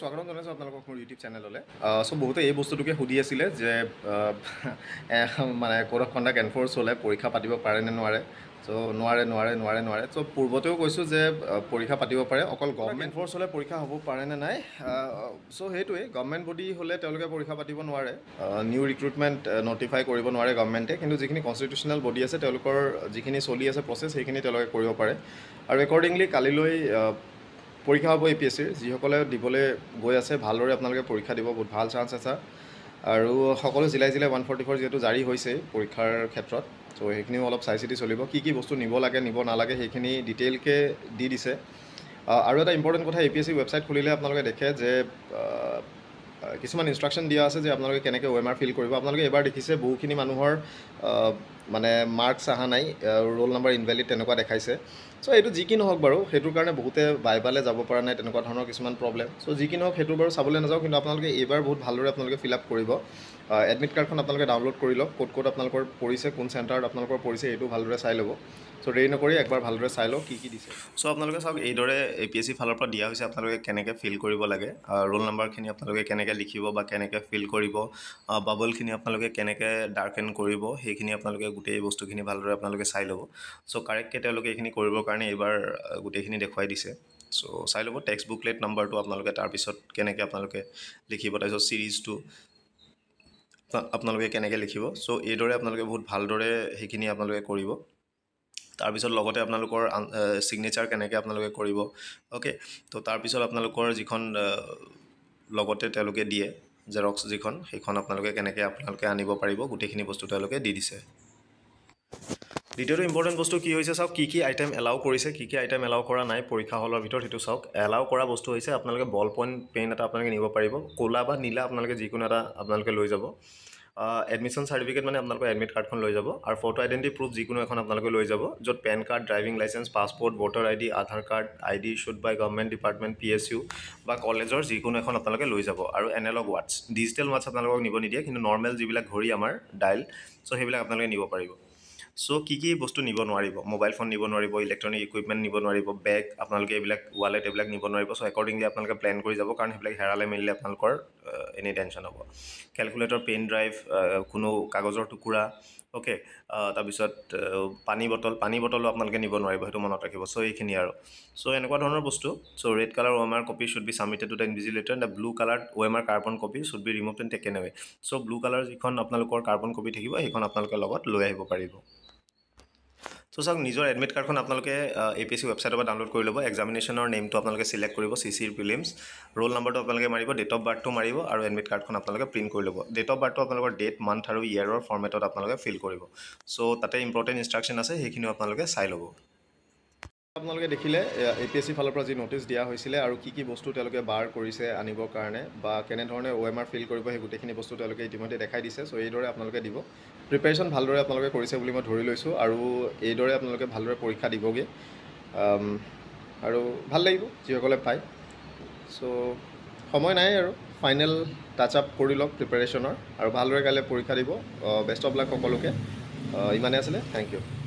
স্বাগতম জনাইছোঁ আপোনালোকক মোৰ ইউটিউব চেনেললৈ চ' বহুতে এই বস্তুটোকে সুধি আছিলে যে মানে ক'ৰ কণ্ডাক্ট এনফৰ্চ হ'লে পৰীক্ষা পাতিব পাৰে নে নোৱাৰে চ' নোৱাৰে নোৱাৰে নোৱাৰে নোৱাৰে চ' পূৰ্বতেও কৈছোঁ যে পৰীক্ষা পাতিব পাৰে অকল গভমেণ্ট এনফৰ্চ হ'লে পৰীক্ষা হ'ব পাৰে নে নাই চ' সেইটোৱেই গভমেণ্ট বডি হ'লে তেওঁলোকে পৰীক্ষা পাতিব নোৱাৰে নিউ ৰিক্ৰুটমেণ্ট ন'টিফাই কৰিব নোৱাৰে গভমেণ্টে কিন্তু যিখিনি কনষ্টিটিউচনেল বডি আছে তেওঁলোকৰ যিখিনি চলি আছে প্ৰচেছ সেইখিনি তেওঁলোকে কৰিব পাৰে আৰু একৰ্ডিংলি কালিলৈ পৰীক্ষা হ'ব এ পি এছ চিৰ যিসকলে দিবলৈ গৈ আছে ভালদৰে আপোনালোকে পৰীক্ষা দিব বহুত ভাল চান্স আছে আৰু সকলো জিলাই জিলাই ওৱান ফৰ্টি ফ'ৰ যিহেতু জাৰি হৈছেই পৰীক্ষাৰ ক্ষেত্ৰত চ' সেইখিনিও অলপ চাই চিতি চলিব কি কি বস্তু নিব লাগে নিব নালাগে সেইখিনি ডিটেইলকৈ দি দিছে আৰু এটা ইম্পৰ্টেণ্ট কথা A P S C website খুলিলে আপোনালোকে দেখে যে কিছুমান ইনষ্ট্ৰাকশ্যন দিয়া আছে যে আপোনালোকে কেনেকৈ ৱেমাৰ ফিল কৰিব আপোনালোকে এইবাৰ দেখিছে বহুখিনি মানুহৰ মানে মাৰ্কছ অহা নাই ৰোল নাম্বাৰ ইনভেলিড তেনেকুৱা দেখাইছে চ' এইটো যি কি নহওক বাৰু সেইটোৰ কাৰণে বহুতে বাইবালে যাব পৰা নাই তেনেকুৱা ধৰণৰ কিছুমান প্ৰব্লেম চ' যি কি নহওক সেইটো বাৰু চাবলৈ নাযাওঁ কিন্তু আপোনালোকে এইবাৰ বহুত ভালদৰে আপোনালোকে ফিল আপ কৰিব এডমিট কাৰ্ডখন আপোনালোকে ডাউনলোড কৰি লওক ক'ত ক'ত আপোনালোকৰ পৰিছে কোন চেণ্টাৰত আপোনালোকৰ পৰিছে এইটো ভালদৰে চাই ল'ব চ' দেৰি নকৰি একবাৰ ভালদৰে চাই লওক কি কি দিছে চ' আপোনালোকে চাওক এইদৰে এ পি এছ চি ফালৰ পৰা দিয়া হৈছে আপোনালোকে কেনেকৈ ফিল কৰিব লাগে ৰোল নাম্বাৰখিনি আপোনালোকে কেনেকৈ লিখিব বা কেনেকৈ ফিল কৰিব বাবলখিনি আপোনালোকে কেনেকৈ ডাৰ্ক এণ্ড কৰিব সেইখিনি আপোনালোকে গোটেই বস্তুখিনি ভালদৰে আপোনালোকে চাই ল'ব চ' কাৰেক্টকৈ তেওঁলোকে এইখিনি কৰিবৰ কাৰণে এইবাৰ গোটেইখিনি দেখুৱাই দিছে চ' চাই ল'ব টেক্সট বুকলেট নম্বৰটো আপোনালোকে তাৰপিছত কেনেকৈ আপোনালোকে লিখিব তাৰপিছত ছিৰিজটো আপোনালোকে কেনেকৈ লিখিব চ' এইদৰে আপোনালোকে বহুত ভালদৰে সেইখিনি আপোনালোকে কৰিব তাৰপিছত লগতে আপোনালোকৰ ছিগনেচাৰ কেনেকৈ আপোনালোকে কৰিব অ'কে ত' তাৰপিছত আপোনালোকৰ যিখন লগতে তেওঁলোকে দিয়ে জেৰক্স যিখন সেইখন আপোনালোকে কেনেকৈ আপোনালোকে আনিব পাৰিব গোটেইখিনি বস্তু তেওঁলোকে দি দিছে দ্বিতীয়টো ইম্পৰ্টেণ্ট বস্তু কি হৈছে চাওক কি কি আইটেম এলাউ কৰিছে কি কি আইটেম এলাউ কৰা নাই পৰীক্ষা হলৰ ভিতৰত সেইটো চাওক এলাউ কৰা বস্তু হৈছে আপোনালোকে বল পইণ্ট পেন এটা আপোনালোকে নিব পাৰিব ক'লা বা নীলা আপোনালোকে যিকোনো এটা আপোনালোকে লৈ যাব এডমিশ্যন চাৰ্টিফিকেট মানে আপোনালোকৰ এডমিট কাৰ্ডখন লৈ যাব আৰু ফটো আইডেণ্টি প্ৰুফ যিকোনো এখন আপোনালোকে লৈ যাব য'ত pan card driving licence passport voter I D Aadhaar card I D issued by government department P S U বা কলেজৰ যিকোনো এখন আপোনালোকে লৈ যাব আৰু এনেলগ ৱাটছ ডিজিটেল ৱাটছ আপোনালোকক নিব নিদিয়ে কিন্তু নৰ্মেল যিবিলাক ঘড়ী আমাৰ ডাইল চ' সেইবিলাক আপোনালোকে নিব পাৰিব চ' কি কি বস্তু নিব নোৱাৰিব মোবাইল ফোন নিব নোৱাৰিব ইলেক্ট্ৰনিক ইকুইপমেণ্ট নিব নোৱাৰিব বেগ আপোনালোকে এইবিলাক ৱালেট এইবিলাক নিব নোৱাৰিব চ' একৰ্ডিংলি আপোনালোকে প্লেন কৰি যাব কাৰণ সেইবিলাক হেৰালে মেলিলে আপোনালোকৰ এনি টেনশ্যন হ'ব কেলকুলেটৰ পেন ড্ৰাইভ কোনো কাগজৰ টুকুৰা অ'কে তাৰপিছত পানী বটল পানী বটলো আপোনালোকে নিব নোৱাৰিব সেইটো মনত ৰাখিব চ' এইখিনি আৰু চ' এনেকুৱা ধৰণৰ বস্তু so' red colour O M R copy should be submitted to the invigilator and the blue colour O M R carbon copy should be remove and taken away so' blue colour যিখন আপোনালোকৰ কাৰ্বন কপি থাকিব সেইখন আপোনালোকে লগত লৈ আহিব পাৰিব চ' চাওক নিজৰ এডমিট কাৰ্ডখন আপোনালোকে এ পি এছ চি ৱেবছাইটৰ পৰা ডাউনলোড কৰি ল'ব এক্সামিনেশ্যনৰ নেমটো আপোনালোকে চিলেক্ট কৰিব চি চি ফিলিমছ ৰোল নম্বৰটো আপোনালোকে মাৰিব ডেট অফ বাৰ্থটো মাৰিব আৰু এডমিট কাৰ্ডখন আপোনালোকে প্ৰিণ্ট কৰি ল'ব ডেট অফ বাৰ্থটো আপোনালোকৰ ডেট মান্থ আৰু ইয়াৰৰ ফৰ্মেটত আপোনালোকে ফিল কৰিব চ' তাতে ইম্পৰ্টেণ্ট ইনষ্ট্ৰাকশ্যন আছে সেইখিনিও আপোনালোকে চাই ল'ব আপোনালোকে দেখিলে এ পি এছ চি ফালৰ পৰা যি নটিছ দিয়া হৈছিলে আৰু কি কি বস্তু তেওঁলোকে বাৰ কৰিছে আনিবৰ কাৰণে বা কেনেধৰণে অ' এম আৰ ফিল কৰিব সেই গোটেইখিনি বস্তু তেওঁলোকে ইতিমধ্যে দেখাই দিছে চ' এইদৰে আপোনালোকে দিব প্ৰিপেৰেশ্যন ভালদৰে আপোনালোকে কৰিছে বুলি মই ধৰি লৈছোঁ আৰু এইদৰে আপোনালোকে ভালদৰে পৰীক্ষা দিবগৈ আৰু ভাল লাগিব যিসকলে পায় চ' সময় নাই আৰু ফাইনেল টাচ আপ কৰি লওক প্ৰিপেৰেশ্যনৰ আৰু ভালদৰে কাইলৈ পৰীক্ষা দিব বেষ্ট অফ লাক সকলোকে ইমানেই আছিলে থেংক ইউ